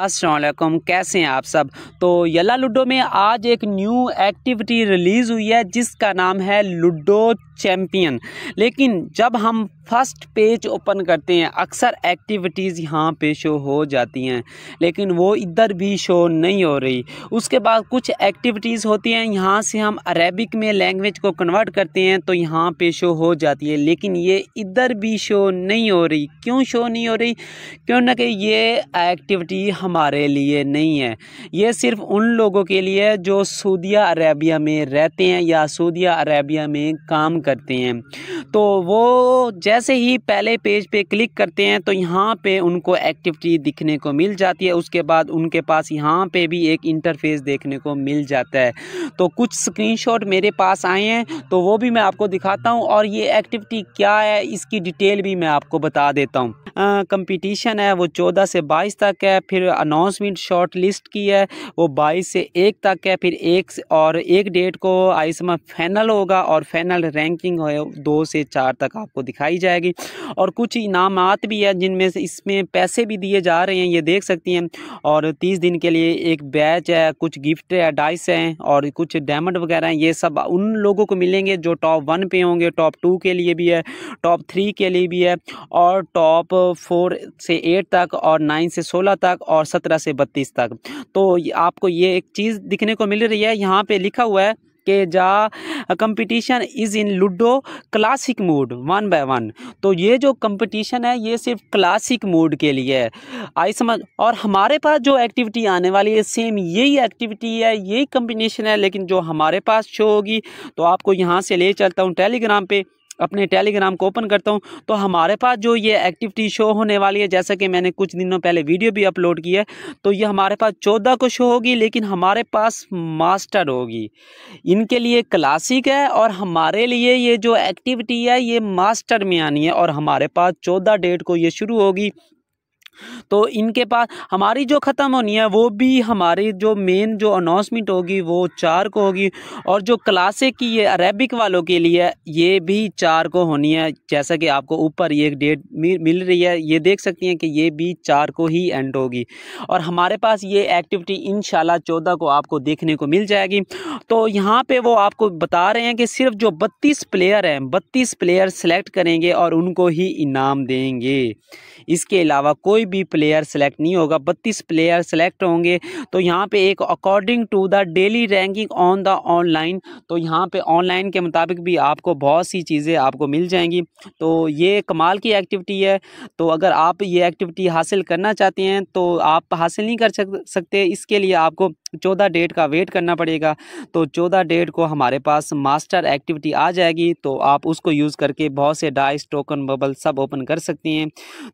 असलम कैसे हैं आप सब तो यला लूडो में आज एक न्यू एक्टिविटी रिलीज़ हुई है जिसका नाम है लूडो चैम्पियन लेकिन जब हम फर्स्ट पेज ओपन करते हैं अक्सर एक्टिविटीज़ यहाँ पे शो हो जाती हैं लेकिन वो इधर भी शो नहीं हो रही उसके बाद कुछ एक्टिविटीज़ होती हैं यहाँ से हम अरेबिक में लैंग्वेज को कन्वर्ट करते हैं तो यहाँ पे शो हो जाती है लेकिन ये इधर भी शो नहीं हो रही क्यों शो नहीं हो रही क्यों ना कि ये एक्टिविटी हमारे लिए नहीं है ये सिर्फ उन लोगों के लिए जो सऊदिया अरेबिया में रहते हैं या सऊदिया अरेबिया में काम करते हैं तो वो जैसे ही पहले पेज पे क्लिक करते हैं तो यहाँ पे उनको एक्टिविटी दिखने को मिल जाती है उसके बाद उनके पास यहाँ पे भी एक इंटरफेस देखने को मिल जाता है तो कुछ स्क्रीनशॉट मेरे पास आए हैं तो वो भी मैं आपको दिखाता हूँ और ये एक्टिविटी क्या है इसकी डिटेल भी मैं आपको बता देता हूँ कंपटीशन है वो चौदह से बाईस तक है फिर अनाउंसमेंट शॉर्ट लिस्ट की है वो बाईस से एक तक है फिर एक और एक डेट को समय फाइनल होगा और फाइनल रैंक रैंकिंग है दो से चार तक आपको दिखाई जाएगी और कुछ इनाम भी है जिनमें से इसमें पैसे भी दिए जा रहे हैं ये देख सकती हैं और तीस दिन के लिए एक बैच है कुछ गिफ्ट है डाइस हैं और कुछ डायमंड वगैरह हैं ये सब उन लोगों को मिलेंगे जो टॉप वन पे होंगे टॉप टू के लिए भी है टॉप थ्री के लिए भी है और टॉप फोर से एट तक और नाइन से सोलह तक और सत्रह से बत्तीस तक तो आपको ये एक चीज़ दिखने को मिल रही है यहाँ पे लिखा हुआ है के जा competition is in ludo classic mode one by one तो ये जो कंपटीशन है ये सिर्फ क्लासिक मोड के लिए है आई समझ और हमारे पास जो एक्टिविटी आने वाली है सेम यही एक्टिविटी है यही कम्बिनेशन है लेकिन जो हमारे पास शो होगी तो आपको यहाँ से ले चलता हूँ टेलीग्राम पर अपने टेलीग्राम को ओपन करता हूँ तो हमारे पास जो ये एक्टिविटी शो होने वाली है जैसा कि मैंने कुछ दिनों पहले वीडियो भी अपलोड की है तो ये हमारे पास चौदह को शो होगी लेकिन हमारे पास मास्टर होगी इनके लिए क्लासिक है और हमारे लिए ये जो एक्टिविटी है ये मास्टर में आनी है और हमारे पास चौदह डेट को ये शुरू होगी तो इनके पास हमारी जो ख़त्म होनी है वो भी हमारी जो मेन जो अनाउंसमेंट होगी वो चार को होगी और जो क्लासिक की ये अरेबिक वालों के लिए ये भी चार को होनी है जैसा कि आपको ऊपर ये डेट मिल रही है ये देख सकती हैं कि ये भी चार को ही एंड होगी और हमारे पास ये एक्टिविटी इन चौदह को आपको देखने को मिल जाएगी तो यहाँ पर वो आपको बता रहे हैं कि सिर्फ जो बत्तीस प्लेयर हैं बत्तीस प्लेयर सेलेक्ट करेंगे और उनको ही इनाम देंगे इसके अलावा कोई भी प्लेयर सेलेक्ट नहीं होगा बत्तीस प्लेयर सेलेक्ट होंगे तो यहाँ पे एक according to the daily ranking on the online तो यहाँ पे ऑनलाइन के मुताबिक भी आपको बहुत सी चीज़ें आपको मिल जाएंगी तो ये कमाल की एक्टिविटी है तो अगर आप ये एक्टिविटी हासिल करना चाहते हैं तो आप हासिल नहीं कर सकते इसके लिए आपको चौदह डेट का वेट करना पड़ेगा तो चौदह डेट को हमारे पास मास्टर एक्टिविटी आ जाएगी तो आप उसको यूज़ करके बहुत से डाइस टोकन बबल सब ओपन कर सकती हैं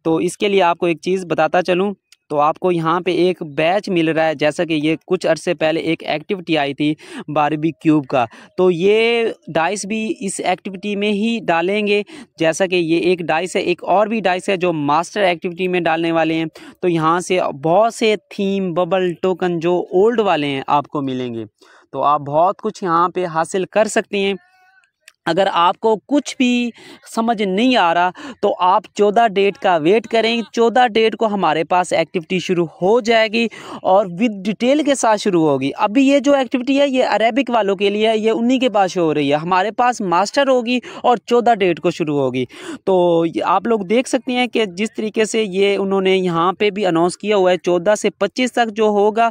तो तो इसके लिए आपको एक चीज़ बताता चलूँ तो आपको यहाँ पे एक बैच मिल रहा है जैसा कि ये कुछ अरसे पहले एक एक्टिविटी आई थी बारबी क्यूब का तो ये डाइस भी इस एक्टिविटी में ही डालेंगे जैसा कि ये एक डाइस है एक और भी डाइस है जो मास्टर एक्टिविटी में डालने वाले हैं तो यहाँ से बहुत से थीम बबल टोकन जो ओल्ड वाले हैं आपको मिलेंगे तो आप बहुत कुछ यहाँ पर हासिल कर सकते हैं अगर आपको कुछ भी समझ नहीं आ रहा तो आप चौदह डेट का वेट करें चौदह डेट को हमारे पास एक्टिविटी शुरू हो जाएगी और विद डिटेल के साथ शुरू होगी अभी ये जो एक्टिविटी है ये अरेबिक वालों के लिए है ये उन्हीं के पास हो रही है हमारे पास मास्टर होगी और चौदह डेट को शुरू होगी तो आप लोग देख सकते हैं कि जिस तरीके से ये उन्होंने यहाँ पर भी अनाउंस किया हुआ है चौदह से पच्चीस तक जो होगा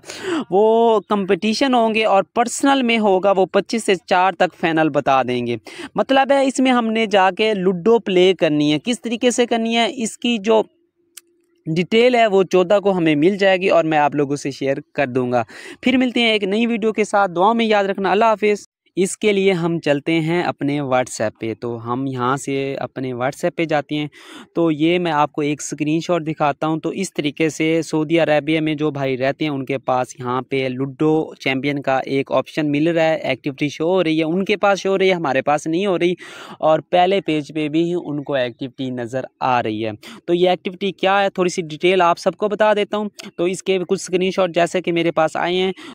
वो कंपटिशन होंगे और पर्सनल में होगा वो पच्चीस से चार तक फाइनल बता देंगे मतलब है इसमें हमने जाके लूडो प्ले करनी है किस तरीके से करनी है इसकी जो डिटेल है वो चौदह को हमें मिल जाएगी और मैं आप लोगों से शेयर कर दूंगा फिर मिलते हैं एक नई वीडियो के साथ दुआ में याद रखना अल्लाह हाफिज़ इसके लिए हम चलते हैं अपने व्हाट्सएप पे तो हम यहाँ से अपने व्हाट्सएप पे जाते हैं तो ये मैं आपको एक स्क्रीनशॉट दिखाता हूँ तो इस तरीके से सऊदी अरेबिया में जो भाई रहते हैं उनके पास यहाँ पे लूडो चैम्पियन का एक ऑप्शन मिल रहा है एक्टिविटी शो हो रही है उनके पास शो हो रही है हमारे पास नहीं हो रही और पहले पेज पर पे भी उनको एक्टिविटी नज़र आ रही है तो ये एक्टिविटी क्या है थोड़ी सी डिटेल आप सबको बता देता हूँ तो इसके कुछ स्क्रीन जैसे कि मेरे पास आए हैं